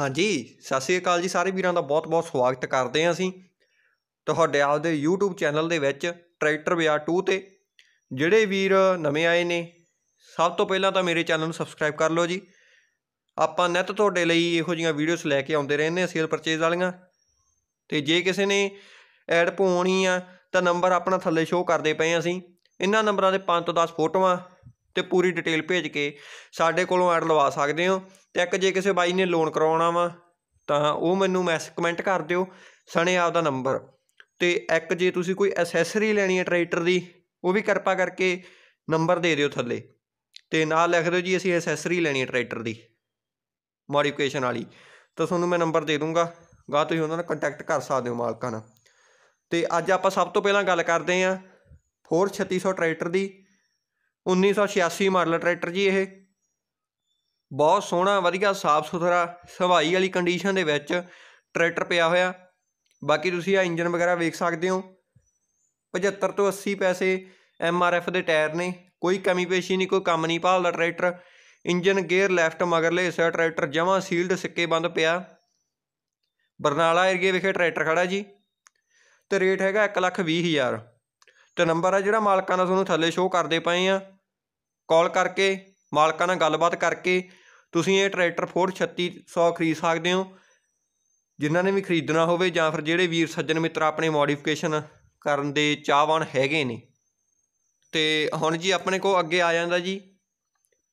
ਹਾਂਜੀ ਸਤਿ ਸ੍ਰੀ ਅਕਾਲ ਜੀ ਸਾਰੇ ਵੀਰਾਂ ਦਾ ਬਹੁਤ-ਬਹੁਤ ਸਵਾਗਤ ਕਰਦੇ ਆਂ ਅਸੀਂ ਤੁਹਾਡੇ ਆਪਦੇ YouTube ਚੈਨਲ ਦੇ ਵਿੱਚ ਟਰੈਕਟਰ ਵਿਆ 2 ਤੇ ਜਿਹੜੇ ਵੀਰ ਨਵੇਂ ਆਏ ਨੇ ਸਭ ਤੋਂ ਪਹਿਲਾਂ ਤਾਂ ਮੇਰੇ ਚੈਨਲ ਨੂੰ ਸਬਸਕ੍ਰਾਈਬ ਕਰ ਲਓ ਜੀ ਆਪਾਂ ਨਿਤ ਤੁਹਾਡੇ ਲਈ ਇਹੋ ਜੀਆਂ ਵੀਡੀਓਜ਼ ਲੈ ਕੇ ਆਉਂਦੇ ਰਹਿੰਦੇ ਆਂ ਸੇਲ ਪਰਚੇਜ਼ ਵਾਲੀਆਂ ਤੇ ਜੇ ਕਿਸੇ ਨੇ ਐਡ ਪਾਉਣੀ ਆ ਤਾਂ ਨੰਬਰ ਆਪਣਾ ਥੱਲੇ ਸ਼ੋਅ ਕਰਦੇ ਪਏ ਆਂ ਅਸੀਂ ਇਹਨਾਂ ਨੰਬਰਾਂ ਦੇ 5 ਤੋਂ 10 ਫੋਟੋਆਂ ਤੇ ਪੂਰੀ ਡਿਟੇਲ ਭੇਜ ਕੇ ਸਾਡੇ ਕੋਲੋਂ ਐਡ ਲਵਾ ਸਕਦੇ ਹੋ ਤੇ ਇੱਕ ਜੇ ਕਿਸੇ ਬਾਈ ਨੇ ਲੋਨ ਕਰਾਉਣਾ ਵਾ ਤਾਂ ਉਹ ਮੈਨੂੰ ਮੈਸੇਜ ਕਮੈਂਟ ਕਰ ਦਿਓ ਸਣੇ ਆਪ ਦਾ ਨੰਬਰ ਤੇ ਇੱਕ ਜੇ ਤੁਸੀਂ ਕੋਈ ਐਸੈਸਰੀ ਲੈਣੀ ਹੈ ਟਰੈਕਟਰ ਦੀ ਉਹ ਵੀ ਕਿਰਪਾ ਕਰਕੇ ਨੰਬਰ ਦੇ ਦਿਓ ਥੱਲੇ ਤੇ ਨਾਲ ਲਿਖ ਦਿਓ ਜੀ ਅਸੀਂ ਐਸੈਸਰੀ ਲੈਣੀ ਹੈ ਟਰੈਕਟਰ ਦੀ ਮੋਡੀਫਿਕੇਸ਼ਨ ਵਾਲੀ ਤਾਂ ਤੁਹਾਨੂੰ ਮੈਂ ਨੰਬਰ ਦੇ ਦੂੰਗਾ ਗਾ ਤੁਸੀਂ ਉਹਨਾਂ ਨਾਲ ਕੰਟੈਕਟ ਕਰ ਸਕਦੇ ਹੋ ਮਾਲਕਾਂ ਨਾਲ ਤੇ ਅੱਜ ਆਪਾਂ ਸਭ ਤੋਂ ਪਹਿਲਾਂ ਗੱਲ ਕਰਦੇ ਆਂ 43600 ਟਰੈਕਟਰ ਦੀ 1986 ਮਾਡਲ ਟਰੈਕਟਰ ਜੀ ਇਹ ਬਹੁਤ ਸੋਹਣਾ ਵਧੀਆ ਸਾਫ ਸੁਥਰਾ ਸਵਾਈ ਵਾਲੀ ਕੰਡੀਸ਼ਨ ਦੇ ਵਿੱਚ ਟਰੈਕਟਰ ਪਿਆ ਹੋਇਆ ਬਾਕੀ ਤੁਸੀਂ ਆ ਇੰਜਨ ਵਗੈਰਾ ਵੇਖ ਸਕਦੇ ਹੋ 75 ਤੋਂ 80 ਪੈਸੇ ਐਮ ਆਰ ਐਫ ਦੇ ਟਾਇਰ ਨੇ ਕੋਈ ਕਮੀ ਪੇਸ਼ੀ ਨਹੀਂ ਕੋਈ ਕੰਮ ਨਹੀਂ ਭਾਲਦਾ ਟਰੈਕਟਰ ਇੰਜਨ ਗੇਅਰ ਲੈਫਟ ਮਗਰਲੇ ਸਾਈਡ ਟਰੈਕਟਰ ਜਮਾ ਸੀਲਡ ਸਿੱਕੇ ਬੰਦ ਪਿਆ ਬਰਨਾਲਾ ਏਰੀਆ ਵਿਖੇ ਟਰੈਕਟਰ ਖੜਾ ਜੀ ਤੇ ਰੇਟ ਹੈਗਾ 1,20,000 ਤੇ ਨੰਬਰ ਆ ਜਿਹੜਾ ਮਾਲਕਾਂ ਦਾ ਤੁਹਾਨੂੰ ਥੱਲੇ ਸ਼ੋਅ ਕਰਦੇ ਪਏ ਆ ਕਾਲ ਕਰਕੇ ਮਾਲਕਾਂ ਨਾਲ ਗੱਲਬਾਤ ਕਰਕੇ ਤੁਸੀਂ ਇਹ ਟਰੈਕਟਰ ਫੋਰਡ 3600 ਖਰੀਦ ਸਕਦੇ ਹੋ ਜਿਨ੍ਹਾਂ ਨੇ ਵੀ ਖਰੀਦਣਾ ਹੋਵੇ ਜਾਂ ਫਿਰ ਜਿਹੜੇ ਵੀਰ ਸੱਜਣ ਮਿੱਤਰ ਆਪਣੇ ਮੋਡੀਫਿਕੇਸ਼ਨ ਕਰਨ ਦੇ ਚਾਹਵਾਨ ਹੈਗੇ ਨੇ ਤੇ ਹੁਣ ਜੀ ਆਪਣੇ ਕੋ ਅੱਗੇ ਆ ਜਾਂਦਾ ਜੀ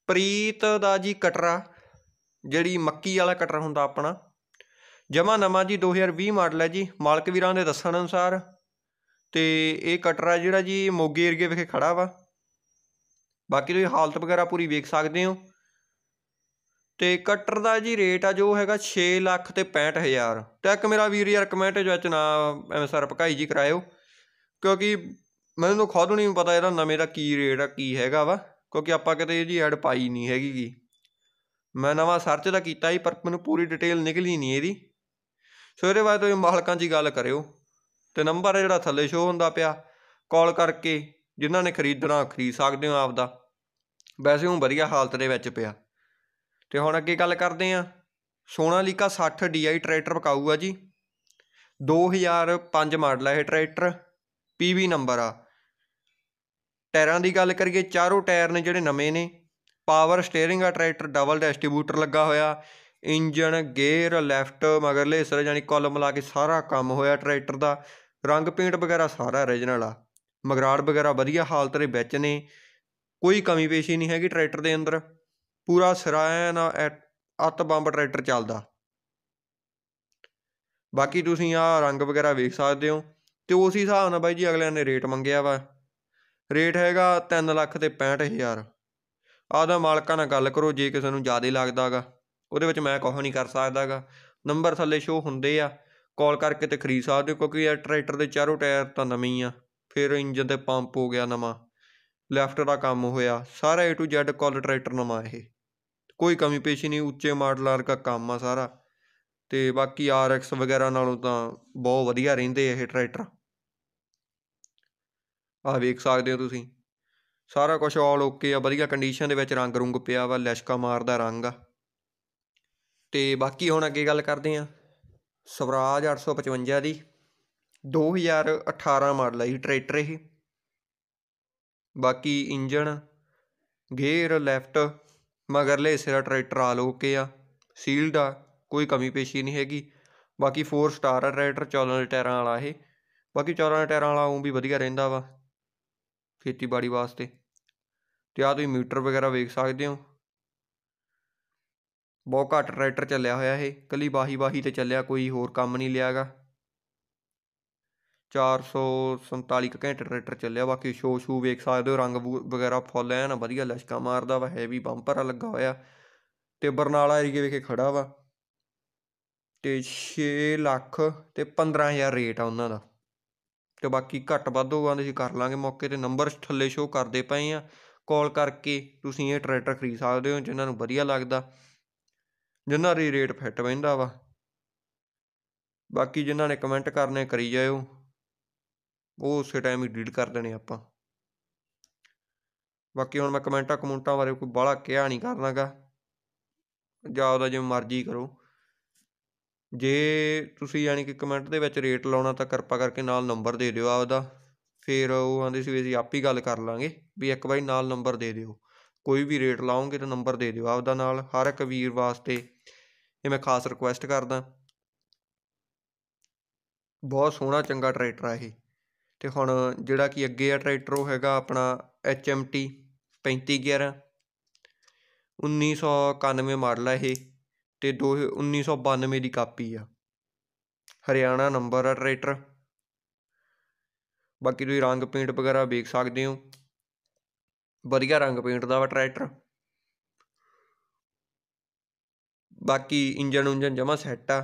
ਪ੍ਰੀਤ ਦਾ ਜੀ ਕਟਰਾ ਜਿਹੜੀ ਮੱਕੀ ਵਾਲਾ ਕਟਰ ਹੁੰਦਾ ਆਪਣਾ ਜਮਾ ਨਮਾ ਜੀ 2020 ਮਾਡਲ ਹੈ ਜੀ ਮਾਲਕ ਵੀਰਾਂ ਦੇ ਦੱਸਣ ਅਨੁਸਾਰ ਤੇ ਇਹ ਕਟਰਾ ਜਿਹੜਾ ਜੀ ਮੋਗੇ ਏਰੀਏ ਵਿਖੇ ਖੜਾ ਵਾ ਬਾਕੀ ਤੁਸੀਂ ਹਾਲਤ ਵਗੈਰਾ ਪੂਰੀ ਵੇਖ ਸਕਦੇ ਹੋ ਤੇ ਕਟਰ ਦਾ ਜੀ ਰੇਟ ਆ ਜੋ ਹੈਗਾ 6 ਲੱਖ ਤੇ 65000 ਤੇ ਇੱਕ ਮੇਰਾ ਵੀਰ ਯਾਰ ਕਮੈਂਟ ਵਿੱਚ ਨਾ ਐਵੇਂ ਸਰ ਭਕਾਈ ਜੀ ਕਰਾਇਓ ਕਿਉਂਕਿ ਮੈਨੂੰ ਖੁਦ ਨਹੀਂ ਪਤਾ ਇਹਦਾ ਨਵੇਂ ਦਾ ਕੀ ਰੇਟ ਆ ਕੀ ਹੈਗਾ ਵਾ ਕਿਉਂਕਿ ਆਪਾਂ ਕਿਤੇ ਇਹਦੀ ਐਡ ਪਾਈ ਨਹੀਂ ਹੈਗੀ ਗੀ ਮੈਂ ਨਵਾਂ ਸਰਚ ਦਾ ਕੀਤਾ ਹੀ ਪਰ ਮੈਨੂੰ ਪੂਰੀ ਡਿਟੇਲ ਨਿਕਲੀ ਨਹੀਂ ਇਹਦੀ ਸੋ ਇਹਦੇ ਬਾਅਦ ਤੁਸੀਂ ਮਾਲਕਾਂ ਦੀ ਗੱਲ ਕਰਿਓ ਤੇ ਨੰਬਰ ਜਿਹੜਾ ਥੱਲੇ ਸ਼ੋ ਹੁੰਦਾ ਪਿਆ ਕਾਲ ਕਰਕੇ ਜਿਨ੍ਹਾਂ ਨੇ ਖਰੀਦਣਾ ਖਰੀਦ ਸਕਦੇ ਹੋ ਆਪਦਾ ਵੈਸੇ ਹੁਣ ਵਧੀਆ ਹਾਲਤ ਦੇ ਵਿੱਚ ਪਿਆ ਤੇ ਹੁਣ ਅੱਗੇ ਗੱਲ ਕਰਦੇ ਆ ਸੋਨਾਲੀਕਾ 60 DI ਟਰੈਕਟਰ ਪਕਾਊ ਆ ਜੀ 2005 ਮਾਡਲ ਹੈ ਇਹ ਟਰੈਕਟਰ PV ਨੰਬਰ ਆ ਟਾਇਰਾਂ ਦੀ ਗੱਲ ਕਰੀਏ ਚਾਰੋਂ ਟਾਇਰ ਨੇ ਜਿਹੜੇ ਨਵੇਂ ਨੇ ਪਾਵਰ ਸਟੀering ਆ ਟਰੈਕਟਰ ਡਬਲ ਡਿਸਟ੍ਰੀਬਿਊਟਰ ਲੱਗਾ ਹੋਇਆ ਇੰਜਨ ਗੇਅਰ ਲੈਫਟ ਮਗਰਲੇ ਸਾਰੇ ਜਾਨੀ ਕਾਲਮ ਲਾ ਕੇ ਸਾਰਾ ਕੰਮ ਹੋਇਆ ਟਰੈਕਟਰ ਦਾ ਰੰਗ ਪੇਂਟ ਵਗੈਰਾ ਸਾਰਾ origignal ਆ ਮਗਰਾੜ ਵਗੈਰਾ ਵਧੀਆ ਹਾਲਤ ਦੇ ਵਿੱਚ ਨੇ ਕੋਈ ਕਮੀ ਪੇਸ਼ੀ ਨਹੀਂ ਹੈਗੀ ਟਰੈਕਟਰ ਦੇ ਅੰਦਰ ਪੂਰਾ ਸਰਾਇਆ ਨਾ ਅੱਤ ਬੰਬ ਟਰੈਕਟਰ ਚੱਲਦਾ ਬਾਕੀ ਤੁਸੀਂ ਆ ਰੰਗ ਵਗੈਰਾ ਵੇਖ ਸਕਦੇ ਹੋ ਤੇ ਉਸ ਹਿਸਾਬ ਨਾਲ ਬਾਈ ਜੀ ਅਗਲਿਆਂ ਨੇ ਰੇਟ ਮੰਗਿਆ ਵਾ ਰੇਟ ਹੈਗਾ 3 ਲੱਖ ਤੇ 65000 ਆਦਾ ਮਾਲਕਾਂ ਨਾਲ ਗੱਲ ਕਰੋ ਜੇ ਕਿਸੇ ਨੂੰ ਜ਼ਿਆਦਾ ਲੱਗਦਾਗਾ ਉਹਦੇ ਵਿੱਚ ਮੈਂ ਕੁਝ ਨਹੀਂ ਕਰ ਸਕਦਾਗਾ ਨੰਬਰ ਥੱਲੇ ਸ਼ੋ ਹੁੰਦੇ ਆ ਕਾਲ ਕਰਕੇ ਤੇ ਖਰੀਦ ਸਕਦੇ ਹੋ ਕਿਉਂਕਿ ਇਹ ਟਰੈਕਟਰ ਦੇ ਚਾਰੋਂ ਟਾਇਰ ਤਾਂ ਨਵੇਂ ਹੀ ਆ ਫਿਰ ਇੰਜਨ ਤੇ ਪੰਪ ਹੋ ਗਿਆ ਨਵਾਂ ਲੈਫਟ ਦਾ ਕੰਮ ਹੋਇਆ ਸਾਰਾ A to Z ਕੋਲ ਟਰੈਕਟਰ ਨਵਾਂ ਇਹ ਕੋਈ ਕਮੀ ਪੇਸ਼ੀ ਨਹੀਂ ਉੱਚੇ ਮਾਡਲਾਂ ਦਾ ਕੰਮ ਆ ਸਾਰਾ ਤੇ ਬਾਕੀ RX ਵਗੈਰਾ ਨਾਲੋਂ ਤਾਂ ਬਹੁਤ ਵਧੀਆ ਰਹਿੰਦੇ ਇਹ ਟਰੈਕਟਰ ਆ ਵੇਖ ਸਕਦੇ ਹੋ ਤੁਸੀਂ ਸਾਰਾ ਕੁਝ ਆਲ ਓਕੇ ਆ ਵਧੀਆ ਕੰਡੀਸ਼ਨ ਦੇ ਵਿੱਚ ਰੰਗ ਰੁੰਗ ਪਿਆ ਵਾ ਲੈਸ਼ਕਾ ਮਾਰਦਾ ਰੰਗ ਆ ਤੇ ਬਾਕੀ ਹੁਣ ਅੱਗੇ ਗੱਲ ਕਰਦੇ ਆ ਸਵਰਾਜ 855 ਦੀ 2018 ਮਾਡਲ ਹੈ ਜੀ ਟਰੈਕਟਰ ਇਹ ਬਾਕੀ ਇੰਜਣ ਗੇਅਰ ਲੈਫਟ ਮਗਰਲੇ ਹਿੱਸੇ ਦਾ ਟਰੈਕਟਰ ਆਲ ਓਕੇ ਆ ਸੀਲਡ ਆ ਕੋਈ ਕਮੀ ਪੇਸ਼ੀ ਨਹੀਂ ਹੈਗੀ ਬਾਕੀ 4 ਸਟਾਰ ਆ ਟਰੈਕਟਰ 14 ਟਾਇਰਾਂ ਵਾਲਾ ਇਹ ਬਾਕੀ 14 ਟਾਇਰਾਂ ਵਾਲਾ ਉਹ ਵੀ ਵਧੀਆ ਰਹਿੰਦਾ ਵਾ ਖੇਤੀਬਾੜੀ ਵਾਸਤੇ ਤੇ ਆ ਤੁਸੀਂ ਮੀਟਰ ਵਗੈਰਾ ਵੇਖ ਸਕਦੇ ਹੋ ਬਹੁਤ ਘੱਟ ਟਰੈਕਟਰ ਚੱਲਿਆ ਹੋਇਆ ਇਹ ਕੱਲੀ ਬਾਹੀ ਬਾਹੀ ਤੇ ਚੱਲਿਆ ਕੋਈ ਹੋਰ ਕੰਮ ਨਹੀਂ ਲਿਆਗਾ 447 ਘੰਟੇ ਟਰੈਕਟਰ ਚੱਲਿਆ ਬਾਕੀ ਸ਼ੋ ਸ਼ੂ ਵੇਖ ਸਕਦੇ ਹੋ ਰੰਗ ਵਗੈਰਾ ਫੁੱਲ ਐ ਨਾ ਵਧੀਆ ਲਸ਼ਕਾ ਮਾਰਦਾ ਵਾ ਹੈਵੀ ਬੰਪਰ ਲੱਗਾ ਹੋਇਆ ਤੇ ਬਰਨਾਲਾ ਏਰੀਏ ਵੇਖੇ ਖੜਾ ਵਾ ਤੇ 6 ਲੱਖ ਤੇ 15000 ਰੇਟ ਆ ਉਹਨਾਂ ਦਾ ਤੇ ਬਾਕੀ ਘੱਟ ਵੱਧ ਹੋਗਾ ਅਸੀਂ ਕਰ ਲਾਂਗੇ ਮੌਕੇ ਤੇ ਨੰਬਰ ਥੱਲੇ ਸ਼ੋ ਕਰਦੇ ਪਏ ਆ ਕਾਲ ਕਰਕੇ ਤੁਸੀਂ ਇਹ ਟਰੈਕਟਰ ਖਰੀਦ ਸਕਦੇ ਹੋ ਜਿਨ੍ਹਾਂ ਨੂੰ ਵਧੀਆ ਲੱਗਦਾ ਜਿਨ੍ਹਾਂ ਦੀ ਰੇਟ ਫਿੱਟ ਬੈਂਦਾ ਵਾ ਬਾਕੀ ਜਿਨ੍ਹਾਂ ਨੇ ਕਮੈਂਟ ਕਰਨੇ ਕਰੀ ਜਾਇਓ ਉਹ ਉਸੇ ਟਾਈਮ ਹੀ ਡਿਲੀਟ ਕਰ ਦੇਣੇ ਆਪਾਂ ਬਾਕੀ ਹੁਣ ਮੈਂ ਕਮੈਂਟਾਂ ਕਮੈਂਟਾਂ ਬਾਰੇ ਕੋਈ ਬਾਲਾ ਕਿਹਾ ਨਹੀਂ ਕਰਨਾਗਾ ਜਾਓ ਦਾ ਜਿਵੇਂ ਮਰਜ਼ੀ ਕਰੋ ਜੇ ਤੁਸੀਂ ਯਾਨੀ ਕਿ ਕਮੈਂਟ ਦੇ ਵਿੱਚ ਰੇਟ ਲਾਉਣਾ ਤਾਂ ਕਿਰਪਾ ਕਰਕੇ ਨਾਲ ਨੰਬਰ ਦੇ ਦਿਓ ਆਪਦਾ ਫਿਰ ਉਹ ਆਂਦੇ ਸੀ ਵੀ ਅਸੀਂ ਆਪ ਹੀ ਗੱਲ ਕਰ ਲਾਂਗੇ ਵੀ ਇੱਕ ਵਾਰੀ ਨਾਲ ਨੰਬਰ ਦੇ ਦਿਓ ਕੋਈ ਵੀ ਰੇਟ ਲਾਉਂਗੇ ਤਾਂ ਨੰਬਰ ਦੇ ਦਿਓ ਆਪਦਾ ਨਾਲ ਹਰ ਇੱਕ ਵੀਰ ਵਾਸਤੇ ਇਹ ਮੈਂ ਖਾਸ ਰਿਕੁਐਸਟ ਕਰਦਾ ਬਹੁਤ ਸੋਹਣਾ ਚੰਗਾ ਟਰੈਕਟਰ ਆ ਇਹ ਤੇ ਹੁਣ ਜਿਹੜਾ ਕਿ ਅੱਗੇ ਆ ਟਰੈਕਟਰ ਉਹ ਹੈਗਾ ਆਪਣਾ ਐਚ ਐਮ ਟੀ ਮਾਡਲ ਆ ਇਹ ਤੇ ਦੋ ਦੀ ਕਾਪੀ ਆ ਹਰਿਆਣਾ ਨੰਬਰ ਆ ਟਰੈਕਟਰ ਬਾਕੀ ਤੁਸੀਂ ਰੰਗ ਪੇਂਟ ਵਗੈਰਾ ਵੇਖ ਸਕਦੇ ਹੋ ਵਧੀਆ ਰੰਗ ਪੇਂਟ ਦਾ ਵਾ ਟਰੈਕਟਰ ਬਾਕੀ ਇੰਜਨ ਉਂਜਨ ਜਮਾ ਸੈੱਟ ਆ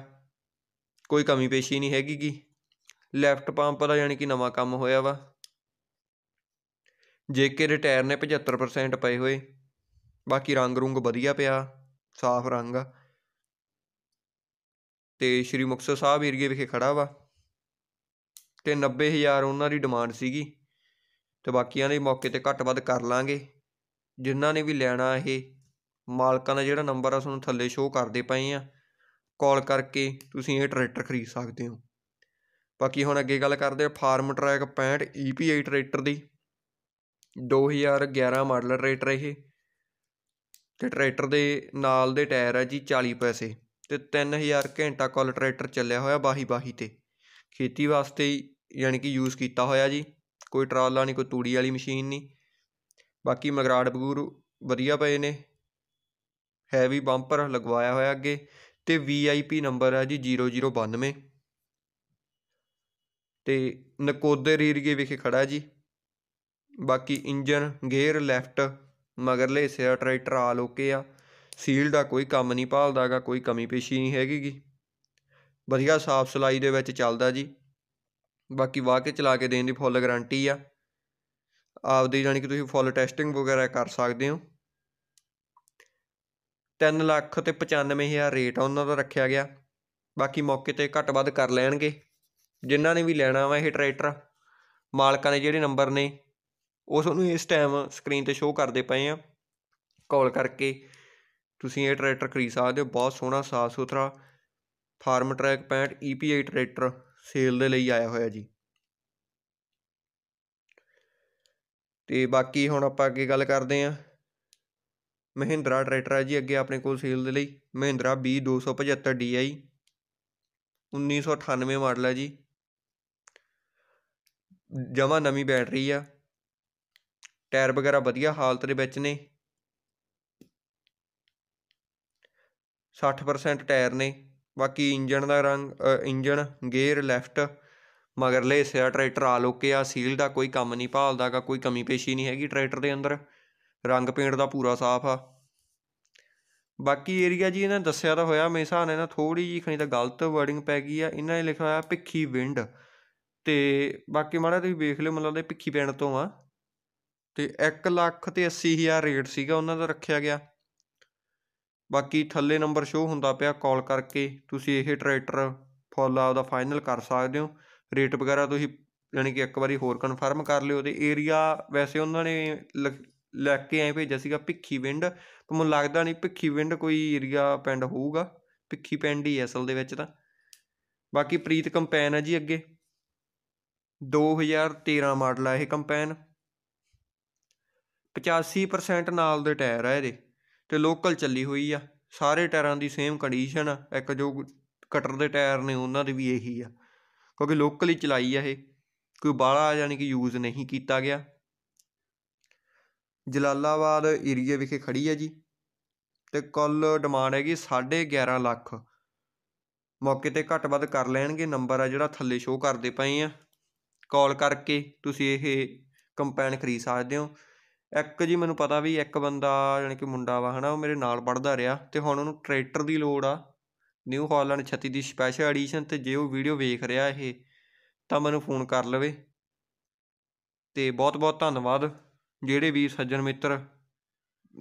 ਕੋਈ ਕਮੀ ਪੇਸ਼ੀ ਨਹੀਂ ਹੈਗੀ ਕੀ ਲੈਫਟ ਪੰਪ ਦਾ ਯਾਨੀ ਕਿ ਨਵਾਂ ਕੰਮ ਹੋਇਆ ਵਾ ਜੇਕੇ ਰਿਟਾਇਰ ਨੇ 75% ਪਏ ਹੋਏ ਬਾਕੀ ਰੰਗ ਰੁੰਗ ਵਧੀਆ ਪਿਆ ਸਾਫ਼ ਰੰਗ ਆ ਤੇ ਸ਼੍ਰੀ ਮੁਕਤਸਰ ਸਾਹਿਬ ਏਰੀਏ ਵਿਖੇ ਖੜਾ ਵਾ ਤੇ 90000 ਉਹਨਾਂ ਦੀ ਡਿਮਾਂਡ ਸੀਗੀ ਤੇ ਬਾਕੀਆਂ ਦੇ ਮੌਕੇ ਤੇ ਘੱਟ ਵੱਧ ਕਰ ਲਾਂਗੇ ਜਿਨ੍ਹਾਂ ਨੇ ਵੀ ਲੈਣਾ ਇਹ ਮਾਲਕਾਂ ਦਾ ਜਿਹੜਾ ਨੰਬਰ ਆ ਤੁਹਾਨੂੰ ਥੱਲੇ ਸ਼ੋਅ ਕਰਦੇ ਪਏ ਆ ਕਾਲ ਕਰਕੇ ਤੁਸੀਂ ਇਹ ਟਰੈਕਟਰ ਖਰੀਦ ਸਕਦੇ ਹੋ ਬਾਕੀ ਹੁਣ ਅੱਗੇ ਗੱਲ ਕਰਦੇ ਆ ਫਾਰਮ ਟਰੈਕ 65 EP8 ਟਰੈਕਟਰ ਦੀ 2011 ਮਾਡਲ ਟਰੈਕਟਰ ਇਹ ਤੇ ਟਰੈਕਟਰ ਦੇ ਨਾਲ ਦੇ ਟਾਇਰ ਆ ਜੀ 40 ਪੈਸੇ ਤੇ 3000 ਘੰਟਾ ਕੋਲ ਟਰੈਕਟਰ ਚੱਲਿਆ ਹੋਇਆ ਬਾਹੀ ਬਾਹੀ ਤੇ ਖੇਤੀ ਵਾਸਤੇ ਯਾਨੀ ਕਿ ਯੂਜ਼ ਕੀਤਾ ਹੋਇਆ ਜੀ ਕੋਈ ਟਰਾਲਾ ਨਹੀਂ ਕੋਈ ਤੂੜੀ ਵਾਲੀ ਮਸ਼ੀਨ ਨਹੀਂ ਬਾਕੀ ਮਗਰਾੜ ਬਗੂਰ ਵਧੀਆ ਪਏ ਨੇ ਹੈਵੀ ਬੰਪਰ ਲਗਵਾਇਆ ਹੋਇਆ ਅੱਗੇ ਤੇ VIP ਨੰਬਰ ਹੈ ਜੀ 0092 ਤੇ ਨਕੋਦੇ ਰੀਰਗੇ ਵਿਖੇ ਖੜਾ ਜੀ ਬਾਕੀ ਇੰਜਨ ਗੇਅਰ ਲੈਫਟ ਮਗਰਲੇ ਹਿੱਸੇ ਟਰੈਕਟਰ ਆਲ ਓਕੇ ਆ ਸੀਲ ਦਾ ਕੋਈ ਕੰਮ ਨਹੀਂ ਭਾਲਦਾਗਾ ਕੋਈ ਕਮੀ ਪੇਸ਼ੀ ਨਹੀਂ ਹੈਗੀਗੀ ਵਧੀਆ ਸਾਫ ਸਲਾਈ ਦੇ ਵਿੱਚ ਚੱਲਦਾ ਜੀ ਬਾਕੀ ਵਾਹ ਕੇ ਚਲਾ ਕੇ ਦੇਣ ਦੀ ਫੁੱਲ ਗਾਰੰਟੀ ਆ ਆਪਦੀ ਜਾਨੀ ਕਿ ਤੁਸੀਂ ਫੁੱਲ ਟੈਸਟਿੰਗ ਵਗੈਰਾ ਕਰ ਸਕਦੇ ਹੋ 3 ਲੱਖ ਤੇ 95000 ਰੇਟ ਉਹਨਾਂ ਦਾ ਰੱਖਿਆ ਗਿਆ ਬਾਕੀ ਮੌਕੇ ਤੇ ਘੱਟ ਵੱਧ ਕਰ ਲੈਣਗੇ ਜਿਨ੍ਹਾਂ ਨੇ ਵੀ ਲੈਣਾ ਵਾ ਇਹ ਟਰੈਕਟਰ ਮਾਲਕਾਂ ਦੇ ਜਿਹੜੇ ਨੰਬਰ ਨੇ ਉਹ ਤੁਹਾਨੂੰ ਇਸ ਟਾਈਮ ਸਕਰੀਨ ਤੇ ਸ਼ੋਅ ਕਰਦੇ ਪਏ ਆ ਕਾਲ ਕਰਕੇ ਤੁਸੀਂ ਇਹ ਟਰੈਕਟਰ ਖਰੀਦ ਸਕਦੇ ਹੋ ਬਹੁਤ ਸੋਹਣਾ ਸਾਫ ਸੁਥਰਾ Farmtrac 65 EPI tractor sale ਦੇ ਲਈ ਆਇਆ ਹੋਇਆ ਜੀ ਤੇ ਬਾਕੀ ਹੁਣ ਆਪਾਂ ਅੱਗੇ ਗੱਲ ਕਰਦੇ ਆ ਮਹਿੰਦਰਾ ਟਰੈਕਟਰ ਹੈ ਜੀ ਅੱਗੇ ਆਪਣੇ ਕੋਲ ਸੇਲ ਦੇ ਲਈ ਮਹਿੰਦਰਾ B275 DI 1998 ਮਾਡਲ ਹੈ ਜੀ ਜਮਾ ਨਵੀਂ ਬੈਟਰੀ ਆ ਟਾਇਰ ਵਗੈਰਾ ਵਧੀਆ ਹਾਲਤ ਦੇ ਵਿੱਚ ਨੇ 60% ਟਾਇਰ ਨੇ ਬਾਕੀ ਇੰਜਣ ਦਾ ਰੰਗ ਇੰਜਣ ਗੇਅਰ ਲੈਫਟ ਮਗਰਲੇ ਹਿੱਸੇ ਆ ਟਰੈਕਟਰ ਆ ਲੋਕੇ ਆ ਸੀਲ ਦਾ ਕੋਈ ਕੰਮ ਨਹੀਂ ਭਾਲਦਾਗਾ ਕੋਈ ਕਮੀ ਪੇਸ਼ੀ ਨਹੀਂ ਹੈਗੀ ਟਰੈਕਟਰ ਦੇ ਅੰਦਰ ਰੰਗ ਪੇਂਟ ਦਾ ਪੂਰਾ ਸਾਫ਼ ਆ ਬਾਕੀ ਏਰੀਆ ਜੀ ਇਹਨਾਂ ਦੱਸਿਆ ਤਾਂ ਹੋਇਆ ਮੇਸਾ ਨੇ ਨਾ ਥੋੜੀ ਜੀ ਖਣੀ ਤਾਂ ਗਲਤ ਵਰਡਿੰਗ ਪੈ ਗਈ ਆ ਇਹਨਾਂ ਨੇ ਲਿਖਿਆ ਹੋਇਆ ਭਿੱਖੀ ਵਿੰਡ ਤੇ ਬਾਕੀ ਮਾੜਾ ਤੁਸੀਂ ਵੇਖ ਲਿਓ ਮਤਲਬ ਲੱਗਦਾ ਭਿੱਖੀ ਪੈਣ ਤੋਂ ਆ ਤੇ 1 ਲੱਖ ਤੇ ਅੱਸੀ ਹਜ਼ਾਰ ਰੇਟ ਸੀਗਾ ਉਹਨਾਂ ਦਾ ਰੱਖਿਆ ਗਿਆ ਬਾਕੀ ਥੱਲੇ ਨੰਬਰ ਸ਼ੋ ਹੁੰਦਾ ਪਿਆ ਕਾਲ ਕਰਕੇ ਤੁਸੀਂ ਇਹ ਟਰੈਕਟਰ ਫੁੱਲ ਦਾ ਫਾਈਨਲ ਕਰ ਸਕਦੇ ਹੋ ਰੇਟ ਵਗੈਰਾ ਤੁਸੀਂ ਯਾਨੀ ਕਿ ਇੱਕ ਵਾਰੀ ਹੋਰ ਕਨਫਰਮ ਕਰ ਲਿਓ ਤੇ ਏਰੀਆ ਵੈਸੇ ਉਹਨਾਂ ਨੇ ਲੈ ਕੇ ਐ ਭੇਜਿਆ ਸੀਗਾ ਭਿੱਖੀ ਵਿੰਡ ਪਰ ਮੈਨੂੰ ਲੱਗਦਾ ਨਹੀਂ ਭਿੱਖੀ ਵਿੰਡ ਕੋਈ ਏਰੀਆ ਪਿੰਡ ਹੋਊਗਾ ਭਿੱਖੀ ਪਿੰਡ ਹੀ ਅਸਲ ਦੇ ਵਿੱਚ ਤਾਂ ਬਾਕੀ ਪ੍ਰੀਤ ਕੰਪੈਨ ਹੈ ਜੀ ਅੱਗੇ 2013 ਮਾਡਲ ਆ ਇਹ ਕੰਪੈਨ 85% ਨਾਲ ਦੇ ਟਾਇਰ ਆ ਇਹਦੇ ਤੇ ਲੋਕਲ ਚੱਲੀ ਹੋਈ ਆ ਸਾਰੇ ਟਾਇਰਾਂ ਦੀ ਸੇਮ ਕੰਡੀਸ਼ਨ ਆ ਇੱਕ ਜੋ ਕਟਰ ਦੇ ਟਾਇਰ ਨੇ ਉਹਨਾਂ ਦੇ ਵੀ ਇਹੀ ਆ ਕਿਉਂਕਿ ਲੋਕਲ ਹੀ ਚਲਾਈ ਆ ਇਹ ਕੋਈ ਬਾਲਾ ਯਾਨੀ ਕਿ ਯੂਜ਼ ਨਹੀਂ ਕੀਤਾ ਗਿਆ ਜਲਾਲਾਬਾਦ ਏਰੀਆ ਵਿਖੇ ਖੜੀ ਆ ਜੀ ਤੇ ਕੁੱਲ ਡਿਮਾਂਡ ਹੈਗੀ 11.5 ਲੱਖ ਮੌਕੇ ਤੇ ਘੱਟ ਵੱਧ ਕਰ ਲੈਣਗੇ ਨੰਬਰ ਆ ਜਿਹੜਾ ਥੱਲੇ ਸ਼ੋ ਕਰਦੇ ਪਏ ਆ ਕਾਲ ਕਰਕੇ ਤੁਸੀਂ ਇਹ ਕੰਪੈਨ ਖਰੀਦ ਸਕਦੇ ਹੋ ਇੱਕ ਜੀ ਮੈਨੂੰ ਪਤਾ ਵੀ ਇੱਕ ਬੰਦਾ ਯਾਨੀ ਕਿ ਮੁੰਡਾ ਵਾ ਹਨਾ ਉਹ ਮੇਰੇ ਨਾਲ ਪੜਦਾ ਰਿਹਾ ਤੇ ਹੁਣ ਉਹਨੂੰ ਟਰੈਕਟਰ ਦੀ ਲੋੜ ਆ ਨਿਊ ਹਾਲੈਂਡ ਛੱਤੀ ਦੀ ਸਪੈਸ਼ਲ ਐਡੀਸ਼ਨ ਤੇ ਜੇ ਉਹ ਵੀਡੀਓ ਵੇਖ ਰਿਹਾ ਇਹ ਤਾਂ ਮੈਨੂੰ ਫੋਨ ਕਰ ਲਵੇ ਤੇ ਬਹੁਤ ਬਹੁਤ ਧੰਨਵਾਦ ਜਿਹੜੇ ਵੀ ਸੱਜਣ ਮਿੱਤਰ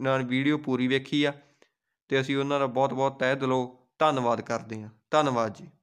ਨਾਲ ਵੀਡੀਓ ਪੂਰੀ ਵੇਖੀ ਆ ਤੇ ਅਸੀਂ ਉਹਨਾਂ ਦਾ ਬਹੁਤ ਬਹੁਤ ਤਹਿ ਦਿਲੋਂ ਧੰਨਵਾਦ ਕਰਦੇ ਹਾਂ ਧੰਨਵਾਦ ਜੀ